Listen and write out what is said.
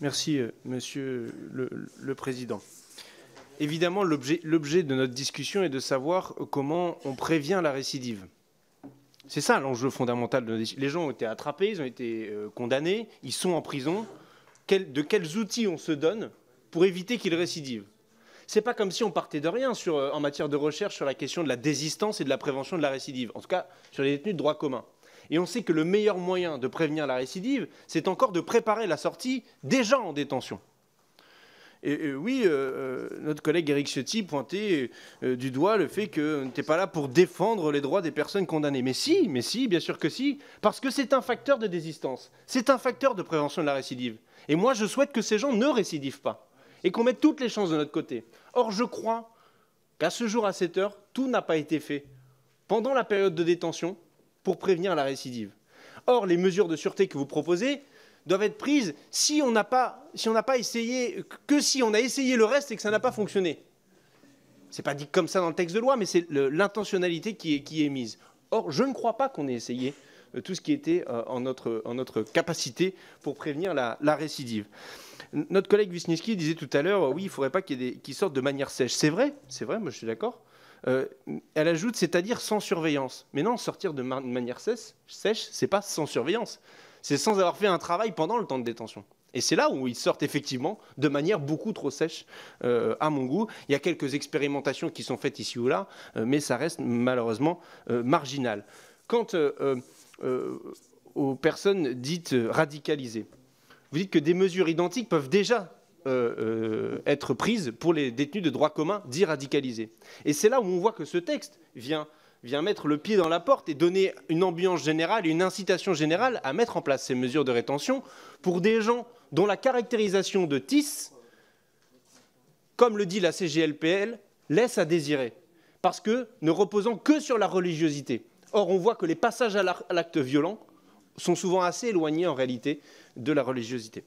Merci, euh, Monsieur le, Président. Évidemment, l'objet de notre discussion est de savoir comment on prévient la récidive. C'est ça l'enjeu fondamental. Les gens ont été attrapés, ils ont été euh, condamnés, ils sont en prison. de quels outils on se donne pour éviter qu'ils récidivent c'est pas comme si on partait de rien euh, en matière de recherche sur la question de la désistance et de la prévention de la récidive, en tout cas sur les détenus de droit commun. Et on sait que le meilleur moyen de prévenir la récidive, c'est encore de préparer la sortie des gens en détention. Et, oui, euh, euh, notre collègue Eric Ciotti pointait euh, du doigt le fait que n'était pas là pour défendre les droits des personnes condamnées. Mais si, mais si, bien sûr que si, parce que c'est un facteur de désistance, c'est un facteur de prévention de la récidive. Et moi, je souhaite que ces gens ne récidivent pas et qu'on mette toutes les chances de notre côté. Or, je crois qu'à ce jour, à cette heure, tout n'a pas été fait. Pendant la période de détention, pour prévenir la récidive. Or, les mesures de sûreté que vous proposez doivent être prises si on n'a pas, si pas essayé, que si on a essayé le reste et que ça n'a pas fonctionné. Ce n'est pas dit comme ça dans le texte de loi, mais c'est l'intentionnalité qui est, mise. Or, je ne crois pas qu'on ait essayé euh, tout ce qui était euh, en notre, en notre capacité pour prévenir la, récidive. Notre collègue Wisniewski disait tout à l'heure, euh, oui, il ne faudrait pas qu'il sorte sortent de manière sèche. C'est vrai, c'est vrai, moi je suis d'accord. Euh, elle ajoute, c'est-à-dire sans surveillance. Mais non, sortir de, manière sèche, sèche, c'est pas sans surveillance. C'est sans avoir fait un travail pendant le temps de détention. Et c'est là où ils sortent effectivement de manière beaucoup trop sèche, euh, à mon goût. Il y a quelques expérimentations qui sont faites ici ou là, euh, mais ça reste malheureusement marginal. Quant aux personnes dites radicalisées, vous dites que des mesures identiques peuvent déjà euh, euh, être prises pour les détenus de droit commun dits radicalisés. Et c'est là où on voit que ce texte vient, vient mettre le pied dans la porte et donner une ambiance générale, une incitation générale à mettre en place ces mesures de rétention pour des gens dont la caractérisation de TIS, comme le dit la CGLPL, laisse à désirer, parce que ne reposant que sur la religiosité. Or, on voit que les passages à l'acte violent sont souvent assez éloignés en réalité de la religiosité.